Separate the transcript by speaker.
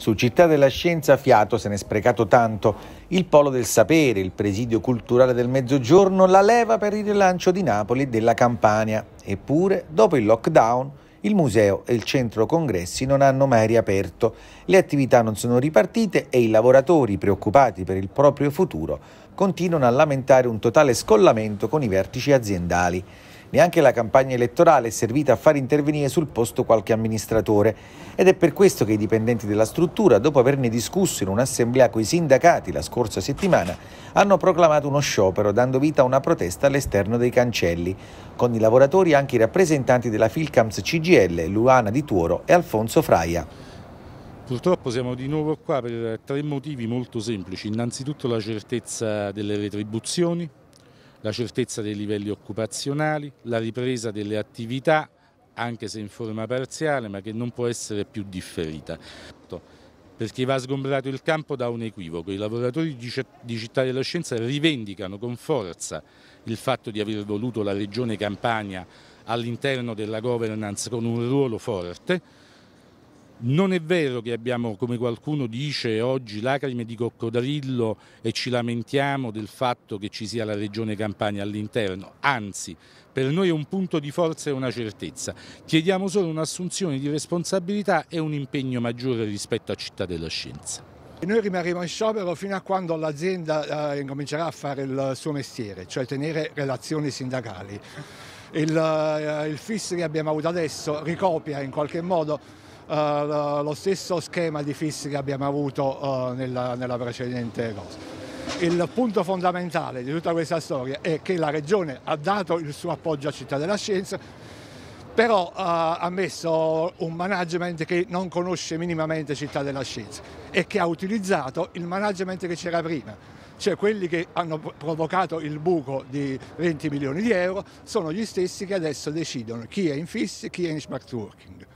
Speaker 1: Su Città della Scienza fiato se n'è sprecato tanto, il polo del sapere, il presidio culturale del mezzogiorno, la leva per il rilancio di Napoli e della Campania. Eppure, dopo il lockdown, il museo e il centro congressi non hanno mai riaperto, le attività non sono ripartite e i lavoratori preoccupati per il proprio futuro continuano a lamentare un totale scollamento con i vertici aziendali. Neanche la campagna elettorale è servita a far intervenire sul posto qualche amministratore ed è per questo che i dipendenti della struttura, dopo averne discusso in un'assemblea coi sindacati la scorsa settimana, hanno proclamato uno sciopero dando vita a una protesta all'esterno dei cancelli, con i lavoratori anche i rappresentanti della Filcams CGL, Luana Di Tuoro e Alfonso Fraia.
Speaker 2: Purtroppo siamo di nuovo qua per tre motivi molto semplici, innanzitutto la certezza delle retribuzioni, la certezza dei livelli occupazionali, la ripresa delle attività, anche se in forma parziale, ma che non può essere più differita. Perché va sgombrato il campo da un equivoco. I lavoratori di Città della Scienza rivendicano con forza il fatto di aver voluto la Regione Campania all'interno della governance con un ruolo forte, non è vero che abbiamo, come qualcuno dice oggi, lacrime di coccodrillo e ci lamentiamo del fatto che ci sia la regione Campania all'interno, anzi per noi è un punto di forza e una certezza. Chiediamo solo un'assunzione di responsabilità e un impegno maggiore rispetto a Città della Scienza.
Speaker 3: noi rimarremo in sciopero fino a quando l'azienda eh, incomincerà a fare il suo mestiere, cioè tenere relazioni sindacali. Il, eh, il FIS che abbiamo avuto adesso ricopia in qualche modo eh, lo stesso schema di fissi che abbiamo avuto eh, nella, nella precedente cosa. Il punto fondamentale di tutta questa storia è che la Regione ha dato il suo appoggio a Città della Scienza, però uh, ha messo un management che non conosce minimamente Città della Scienza e che ha utilizzato il management che c'era prima. Cioè quelli che hanno provocato il buco di 20 milioni di euro sono gli stessi che adesso decidono chi è in fissi e chi è in smart working.